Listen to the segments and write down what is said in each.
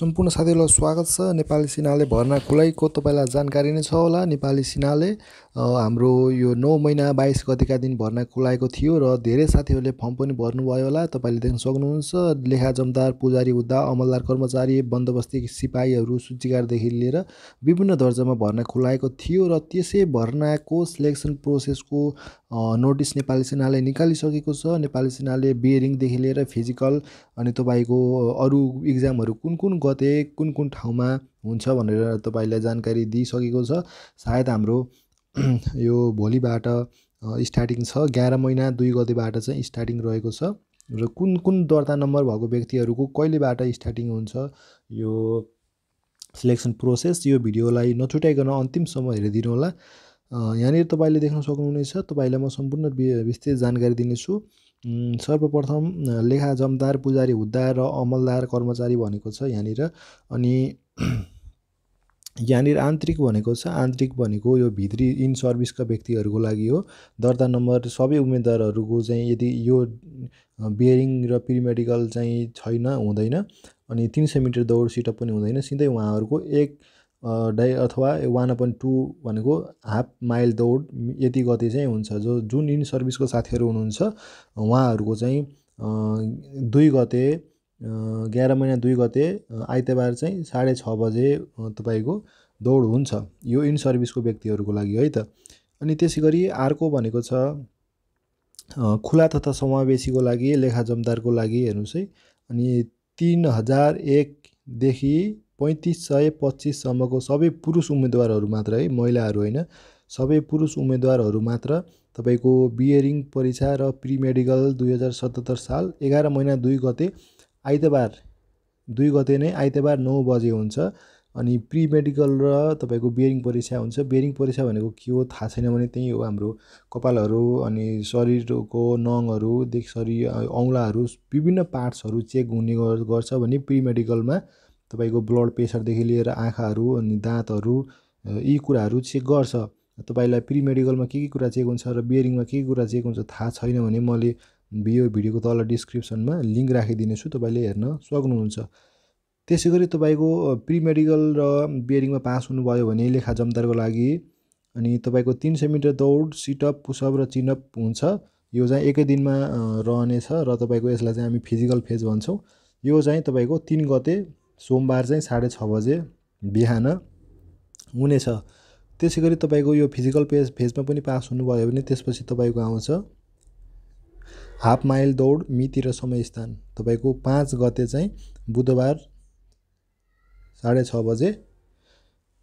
सम्पूर्ण साथीहरूलाई स्वागत छ नेपाली सेनाले भर्ना खुलाइको तपाईँलाई जानकारी नै छ होला नेपाली सेनाले हाम्रो यो नौ महिना बाइस गतिका दिन भर्ना खुलाएको थियो र धेरै साथीहरूले फर्म पनि भर्नुभयो होला तपाईँले देख्न सक्नुहुन्छ लेखा जमदार पुजारी हुँदा अमलदार कर्मचारी बन्दोबस्ती सिपाहीहरू सूचीकारदेखि लिएर विभिन्न दर्जामा भर्ना खुलाएको थियो र त्यसै भर्नाको सिलेक्सन प्रोसेसको नोटिस नेपाली सेनाले निकालिसकेको छ नेपाली सेनाले बियरिङदेखि लिएर फिजिकल अनि तपाईँको अरू इक्जामहरू कुन कुन गते कुन कुन ठाउँमा हुन्छ भनेर तपाईँलाई जानकारी दिइसकेको छ सायद हाम्रो यो भोलिबाट स्टार्टिङ छ एघार महिना दुई गतेबाट चाहिँ स्टार्टिङ रहेको छ र कुन कुन दर्ता नम्बर भएको व्यक्तिहरूको कहिलेबाट स्टार्टिङ हुन्छ यो सिलेक्सन प्रोसेस यो भिडियोलाई नछुट्याइकन अन्तिमसम्म हेरिदिनु होला यहाँनिर तपाईँले देख्न सक्नुहुनेछ तपाईँलाई म सम्पूर्ण विस्तृत जानकारी दिनेछु सर्वप्रथम लेखा जमदार पुजारी हुद्दार र अमलदार कर्मचारी भनेको छ यहाँनिर अनि यहाँनिर आन्तरिक भनेको छ आन्तरिक भनेको यो भित्री इन सर्भिसका व्यक्तिहरूको लागि हो दर्ता नम्बर सबै उम्मेदवारहरूको चाहिँ यदि यो बियरिङ र प्रिमेडिकल चाहिँ छैन हुँदैन अनि तिन सय मिटर दौड सिटअप पनि हुँदैन सिधै उहाँहरूको एक डाइ अथवा वान पोइन्ट टू भनेको हाफ माइल दौड यति गति चाहिँ हुन्छ जो जुन इन सर्भिसको साथीहरू हुनुहुन्छ उहाँहरूको चाहिँ दुई गते एघार महिना दुई गते आइतबार चाहिँ साढे छ बजे तपाईँको दौड हुन्छ यो इन सर्भिसको व्यक्तिहरूको लागि है त अनि त्यसै गरी अर्को भनेको छ खुला तथा समावेशीको लागि लेखा जमदारको लागि हेर्नुहोस् है अनि तिन हजार एकदेखि पैँतिस सय पच्चिससम्मको सबै पुरुष उम्मेदवारहरू मात्र है महिलाहरू होइन सबै पुरुष उम्मेदवारहरू मात्र तपाईँको बियरिङ परीक्षा र प्रिमेडिकल दुई हजार सतहत्तर साल एघार महिना दुई गते आइतबार दुई गते नै आइतबार नौ बजे हुन्छ अनि प्रिमेडिकल र तपाईँको बियरिङ परीक्षा हुन्छ बियरिङ परीक्षा भनेको के हो थाहा छैन भने त्यही हो हाम्रो कपालहरू अनि शरीरको नङहरू शरीर औँलाहरू विभिन्न पार्ट्सहरू चेक हुने गर्छ भने प्रिमेडिकलमा तपाईँको ब्लड प्रेसरदेखि लिएर आँखाहरू अनि दाँतहरू यी कुराहरू चेक गर्छ तपाईँलाई प्रि मेडिकलमा के के कुरा चेक हुन्छ र बियरिङमा के के कुरा चेक हुन्छ थाहा छैन भने मैले यो भिडियोको तल डिस्क्रिप्सनमा लिङ्क राखिदिनेछु तपाईँले हेर्न सक्नुहुन्छ त्यसै गरी तपाईँको प्रि मेडिकल र बियरिङमा पास हुनुभयो भने लेखा जमदारको लागि अनि तपाईँको तिन सय मिटर दौड सिटअप पुसअप र चिनअप हुन्छ यो चाहिँ एकै दिनमा रहनेछ र तपाईँको यसलाई चाहिँ हामी फिजिकल फेज भन्छौँ यो चाहिँ तपाईँको तिन गते सोमबार चाहिँ साढे छ बजे बिहान हुनेछ त्यसै गरी तपाईँको यो फिजिकल पेज फेजमा पनि पास हुनुभयो भने त्यसपछि तपाईँको आउँछ हाफ माइल दौड मिति र समय स्थान तपाईँको पाँच गते चाहिँ बुधबार साढे छ बजे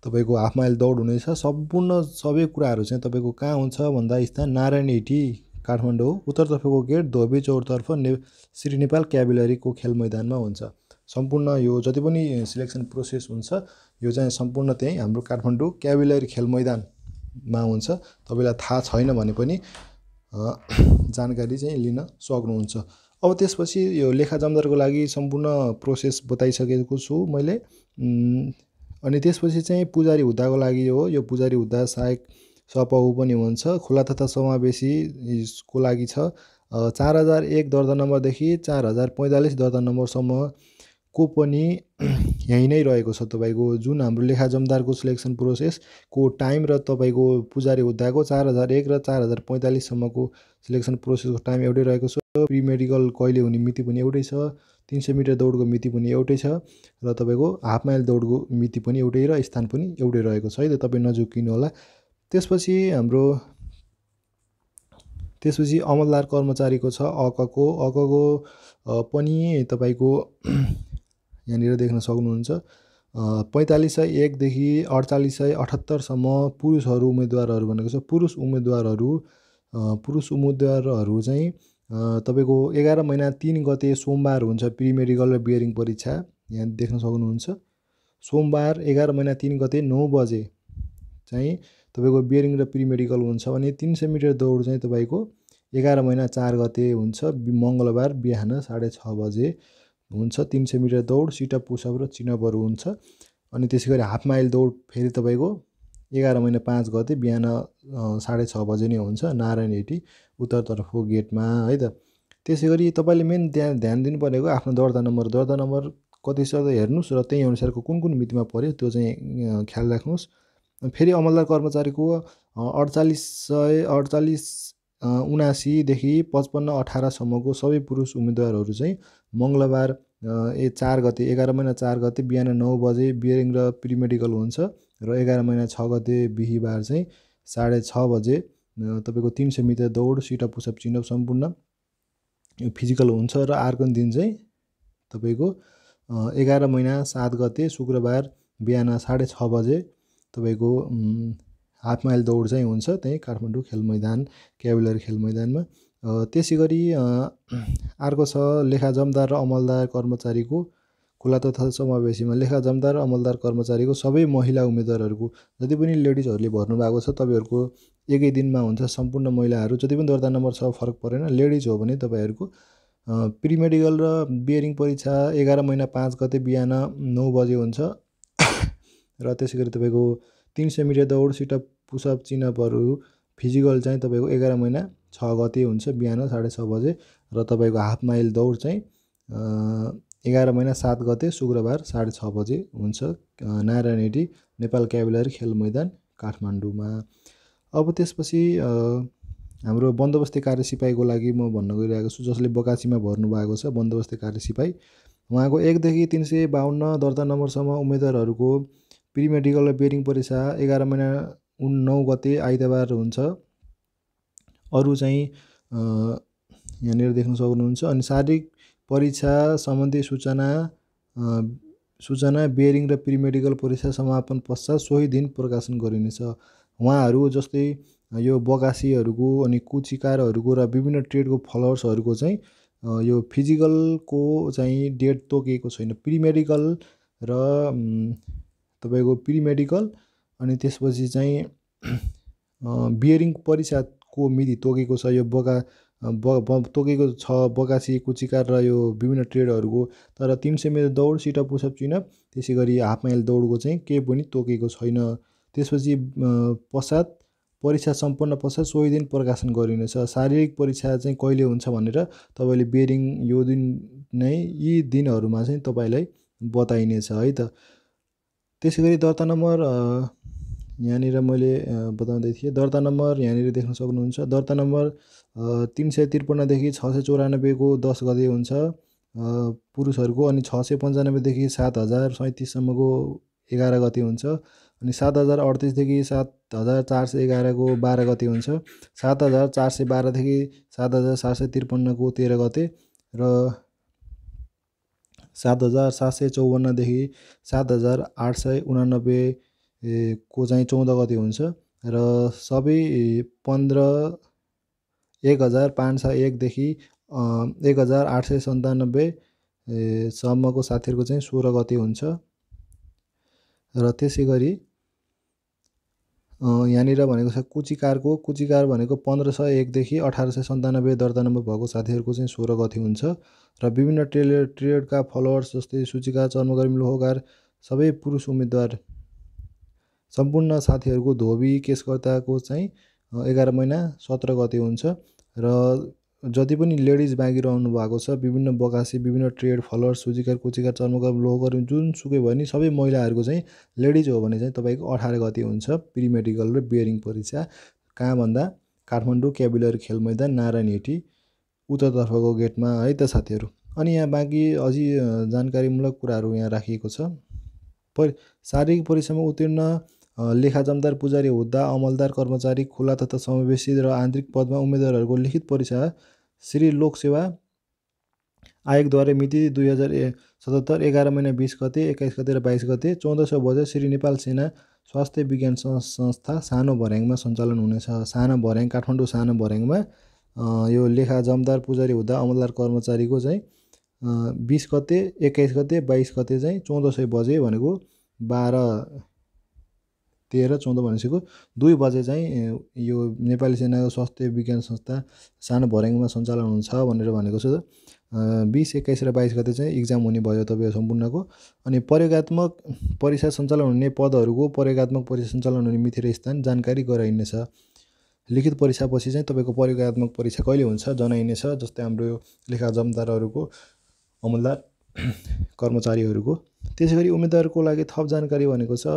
तपाईँको हाफ माइल दौड हुनेछ सम्पूर्ण सबै कुराहरू चाहिँ तपाईँको कहाँ हुन्छ भन्दा स्थान नारायण हिटी काठमाडौँ उत्तरतर्फको गेट धोबी चौरतर्फ ने श्री नेपाल क्याबिलरीको खेल मैदानमा हुन्छ सम्पूर्ण यो जति पनि सिलेक्सन प्रोसेस हुन्छ यो चाहिँ सम्पूर्ण त्यहीँ हाम्रो काठमाडौँ क्याभिलर खेल मैदानमा हुन्छ तपाईँलाई थाहा छैन भने पनि जानकारी चाहिँ लिन सक्नुहुन्छ अब त्यसपछि यो लेखा जमदारको लागि सम्पूर्ण प्रोसेस बताइसकेको छु मैले अनि त्यसपछि चाहिँ पुजारी हुद्दाको लागि हो यो पुजारी हुद्दा सहायक सपाउ पनि हुन्छ खुला तथा समावेशीको लागि छ चार हजार एक दर्ता नम्बरदेखि चार हजार पैँतालिस दर्ता नम्बरसम्म को पनि यहीँ नै रहेको छ तपाईँको जुन हाम्रो लेखा जमदारको सिलेक्सन प्रोसेसको टाइम र तपाईँको पुजारी हुँदाको चार हजार एक र चार हजार पैँतालिससम्मको सिलेक्सन प्रोसेसको टाइम एउटै रहेको छ प्रि मेडिकल कहिले हुने मिति पनि एउटै छ तिन सय मिटर दौडको मिति पनि एउटै छ र तपाईँको हाफ माइल दौडको मिति पनि एउटै र स्थान पनि एउटै रहेको छ है त तपाईँ नजुकिनु होला त्यसपछि हाम्रो त्यसपछि अमलदार कर्मचारीको छ अकको अकको पनि तपाईँको यहाँनिर देख्न सक्नुहुन्छ पैँतालिस सय एकदेखि अडचालिस सय अठहत्तरसम्म पुरुषहरू उम्मेदवारहरू भनेको छ पुरुष उम्मेदवारहरू पुरुष उम्मेदवारहरू चाहिँ तपाईँको एघार महिना तिन गते सोमबार हुन्छ प्रिमेडिकल र बियरिङ परीक्षा यहाँ देख्न सक्नुहुन्छ सोमबार एघार महिना तिन गते नौ बजे चाहिँ तपाईँको बियरिङ र प्रिमेडिकल हुन्छ भने तिन सय मिटर दौड चाहिँ तपाईँको एघार महिना चार गते हुन्छ मङ्गलबार बिहान साढे छ बजे हुन्छ तिन सय मिटर दौड सिटअप पुसअप र चिनअपहरू हुन्छ अनि त्यसै गरी हाफ माइल दौड फेरि तपाईँको एघार महिना पाँच गते बिहान साढे छ बजे नै हुन्छ नारायण हेटी उत्तरतर्फको गेटमा है त त्यसै गरी तपाईँले मेन ध्यान ध्यान दिनु परेको आफ्नो दर्ता नम्बर दर्ता नम्बर कति छ त हेर्नुहोस् र त्यही अनुसारको कुन कुन मितिमा पऱ्यो त्यो चाहिँ ख्याल राख्नुहोस् फेरि अमलदार कर्मचारीको अडचालिस सय अडचालिस उनासीदेखि पचपन्न अठारसम्मको सबै पुरुष उम्मेदवारहरू चाहिँ मङ्गलबार ए चार गते एघार महिना चार गते बिहान नौ बजे बियरिङ र प्रिमेडिकल हुन्छ र एघार महिना छ गते बिहिबार चाहिँ साढे छ बजे तपाईँको तिन सय मिटर दौड सिटअप पुसअप चिनअप सम्पूर्ण यो फिजिकल हुन्छ र अर्को दिन चाहिँ तपाईँको एघार महिना सात गते शुक्रबार बिहान साढे छ बजे तपाईँको हाफ माइल दौड चाहिँ हुन्छ त्यहीँ काठमाडौँ खेल मैदान क्याबुलर खेल मैदानमा त्यसै गरी अर्को छ लेखा जमदार र अमलदार कर्मचारीको खुला तथा समावेशीमा लेखा जमदार र अमलदार कर्मचारीको सबै महिला उम्मेदवारहरूको जति पनि लेडिजहरूले भर्नुभएको छ तपाईँहरूको एकै दिनमा हुन्छ सम्पूर्ण महिलाहरू जति पनि दर्ता नम्बर छ फरक परेन लेडिज हो भने तपाईँहरूको प्रिमेडिकल र बियरिङ परीक्षा एघार महिना पाँच गते बिहान नौ बजे हुन्छ र त्यसै गरी तपाईँको तिन सय मिटर दौड सिटअप पुसअप चिनअपहरू फिजिकल चाहिँ तपाईँको एघार महिना छ गते हुन्छ बिहान साढे छ बजे र तपाईँको हाफ माइल दौड चाहिँ एघार महिना सात गते शुक्रबार साढे छ बजे हुन्छ नारायणेटी नेपाल क्याबुलरी खेल मैदान काठमाडौँमा अब त्यसपछि हाम्रो बन्दोबस्ती कार्य सिपाहीको लागि म भन्न गइरहेको छु जसले बकासीमा भएको छ बन्दोबस्ती कार्य सिपाही उहाँको एकदेखि तिन सय बाहन्न दर्ता नम्बरसम्म उम्मेदवारहरूको प्रिमेडिकल र बेरिङ परीक्षा एघार महिना उन् नौ गते आइतबार हुन्छ अरू चाहिँ यहाँनिर देख्न सक्नुहुन्छ अनि शारीरिक परीक्षा सम्बन्धी सूचना सूचना बेरिङ र प्रिमेडिकल परीक्षा समापन पश्चात सोही दिन प्रकाशन गरिनेछ उहाँहरू जस्तै यो बगासीहरूको अनि कुचिकारहरूको र विभिन्न ट्रेडको फलोवर्सहरूको चाहिँ यो फिजिकलको चाहिँ डेट तोकिएको छैन प्रिमेडिकल र तपाईँको प्रिमेडिकल अनि त्यसपछि चाहिँ बियरिङ परीक्षाको मिति तोकेको छ यो बगा ब तोकेको छ बगासी कुचिकार र यो विभिन्न ट्रेडहरूको तर तिन सय मिटर दौड सिट पुसअप चिनअप त्यसै गरी हाफ माइल दौडको चाहिँ केही पनि तोकेको छैन त्यसपछि पश्चात परीक्षा सम्पन्न पश्चात सोही दिन प्रकाशन गरिनेछ शारीरिक परीक्षा चाहिँ कहिले हुन्छ भनेर तपाईँले बियरिङ यो दिन नै यी दिनहरूमा चाहिँ तपाईँलाई बताइनेछ है त त्यसै गरी दर्ता नम्बर यहाँनिर मैले बताउँदै थिएँ दर्ता नम्बर यहाँनिर देख्न सक्नुहुन्छ दर्ता नम्बर तिन सय त्रिपन्नदेखि छ सय चौरानब्बेको दस गते हुन्छ पुरुषहरूको अनि छ सय पन्चानब्बेदेखि सात हजार सैँतिससम्मको एघार गते हुन्छ अनि सात हजार अडतिसदेखि सात हजार चार सय एघारको बाह्र गते हुन्छ सात हजार चार सय बाह्रदेखि सात हजार सात सय त्रिपन्नको तेह्र गते र सात हजार सात सय चौवन्नदेखि सात हजार आठ सय उनानब्बे को चाहिँ चौध गति हुन्छ र सबै पन्ध्र एक हजार पाँच सय एकदेखि एक हजार आठ सय सन्तानब्बेसम्मको साथीहरूको चाहिँ सोह्र गति हुन्छ र त्यसै गरी यहाँनिर भनेको छ कुचिकारको कुचिकार भनेको पन्ध्र सय एकदेखि अठार सय सन्तानब्बे दर्ता नम्बर भएको साथीहरूको चाहिँ सोह्र गति हुन्छ र विभिन्न ट्रेले ट्रेडका फलोवर्स जस्तै सूचिका चर्मगर्मी लोहकार सबै पुरुष उम्मेदवार सम्पूर्ण साथीहरूको धोबी केसकर्ताको चाहिँ एघार महिना सत्र गति हुन्छ र जति पनि लेडिज बाँकी रहनु भएको छ विभिन्न बगासी विभिन्न ट्रेड फलर सुजिकार कुचिकार चर्मकार जुन जुनसुकै भयो नि सबै महिलाहरूको चाहिँ लेडिज हो भने चाहिँ तपाईँको अठार गति हुन्छ प्रिमेडिकल र बियरिङ परीक्षा कहाँभन्दा काठमाडौँ क्याबिलर खेल मैदान नारायण हेटी उत्तरतर्फको गेटमा है त साथीहरू अनि यहाँ बाँकी अझै जानकारीमूलक कुराहरू यहाँ राखिएको छ परि शारीरिक परीक्षामा उत्तीर्ण लेखा जमदार पुजारी हुँदा अमलदार कर्मचारी खुला तथा समावेशी र आन्तरिक पदमा उम्मेदवारहरूको लिखित परीक्षा श्री लोकसेवा आयोगद्वारा मिति दुई हजार ए सतहत्तर एघार महिना बिस गते एक्काइस गते र बाइस गते चौध सय बजे श्री नेपाल सेना स्वास्थ्य विज्ञान संस्था सानो भर्याङमा सञ्चालन हुनेछ सानो भर्याङ काठमाडौँ सानो भर्याङमा यो लेखा जमदार पुजारी हुँदा अमलदार कर्मचारीको चाहिँ बिस गते एक्काइस गते बाइस गते चाहिँ चौध सय बजे भनेको बाह्र तेह्र चौध भनेपछि दुई बजे चाहिँ यो नेपाली सेनाको स्वास्थ्य विज्ञान संस्था सानो भर्याङमा सञ्चालन हुन्छ भनेर भनेको छु बिस एक्काइस र बाइस गते चाहिँ इक्जाम हुने भयो तपाईँ सम्पूर्णको अनि प्रयोगत्मक परीक्षा सञ्चालन हुने पदहरूको प्रयोगत्मक परीक्षा सञ्चालन हुने मिति र स्थान जानकारी गराइनेछ लिखित परीक्षापछि चाहिँ तपाईँको प्रयोगत्मक परीक्षा कहिले हुन्छ जनाइनेछ जस्तै हाम्रो लेखा जमदारहरूको अमलदार कर्मचारीहरूको त्यसै गरी उम्मेद्वारको लागि थप जानकारी भनेको छ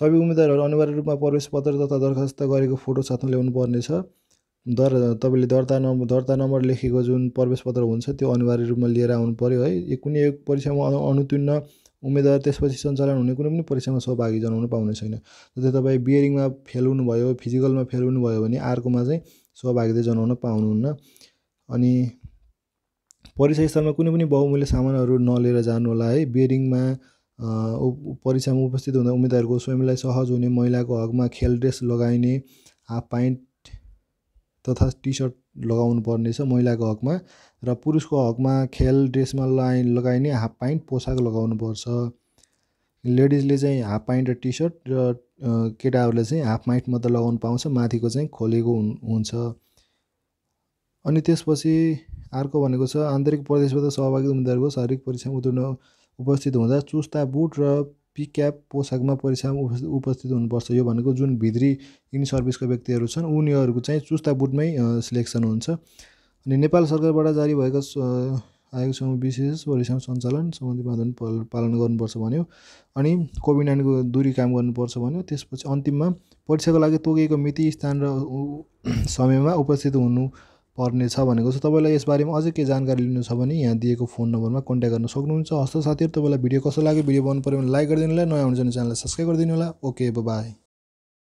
सबै उम्मेद्वारहरू अनिवार्य रूपमा प्रवेशपत्र तथा दरखास्त गरेको फोटो साथमा ल्याउनु पर्नेछ दर तपाईँले दर्ता नम्बर दर्ता नम्बर लेखेको जुन प्रवेशपत्र हुन्छ त्यो अनिवार्य रूपमा लिएर आउनु पऱ्यो है कुनै एक परीक्षामा अनुतीर्ण उम्मेद्वार त्यसपछि सञ्चालन हुने कुनै पनि परीक्षामा सहभागी जनाउनु पाउने छैन जस्तै तपाईँ बियरिङमा फेल हुनुभयो फिजिकलमा फेल हुनुभयो भने अर्कोमा चाहिँ सहभागिता जनाउन पाउनुहुन्न अनि परीक्षा स्थलमा कुनै पनि बहुमूल्य सामानहरू नलिएर जानुहोला है बेरिङमा परीक्षामा उपस्थित हुँदा उम्मेदवारको स्वयंलाई सहज हुने महिलाको हकमा खेल ड्रेस लगाइने हाफ प्यान्ट तथा टी सर्ट लगाउनु पर्नेछ महिलाको हकमा र पुरुषको हकमा खेल ड्रेसमा लगाइ लगाइने हाफ प्यान्ट पोसाक लगाउनुपर्छ लेडिजले चाहिँ हाफ प्यान्ट र टी सर्ट र केटाहरूले चाहिँ हाफ प्यान्ट मात्र लगाउनु पाउँछ माथिको चाहिँ खोलेको हुन्छ अनि त्यसपछि अर्को भनेको छ आन्तरिक प्रदेशबाट सहभागी उम्मेद्वारको शारीरिक परीक्षामा उत्तीर्ण उपस्थित हुँदा चुस्ता बुट र पिक्याप पोसाकमा परीक्षामा उपस्थित हुनुपर्छ यो भनेको जुन भित्री इन सर्भिसको व्यक्तिहरू छन् उनीहरूको चाहिँ चुस्ता बुटमै सिलेक्सन हुन्छ अनि नेपाल सरकारबाट जारी भएको आयोगसँग विशेष परीक्षा सञ्चालन सम्बन्धी पाल पालन गर्नुपर्छ भन्यो अनि कोभिड नाइन्टिनको दूरी काम गर्नुपर्छ भन्यो त्यसपछि अन्तिममा परीक्षाको लागि तोकिएको मिति स्थान र समयमा उपस्थित हुनु छ भनेको छ तपाईँलाई यसबारेमा अझै केही जानकारी लिनु छ भने यहाँ दिएको फोन नम्बरमा कन्ट्याक्ट गर्न सक्नुहुन्छ हस्त साथीहरू तपाईँलाई भिडियो कस्तो लाग्यो भिडियो बनाउनु पऱ्यो भने लाइक गरिदिनु होला नयाँ हुनुहुन्छ भने च्यानललाई सब्सक्राइब गरिदिनु होला ओके बाई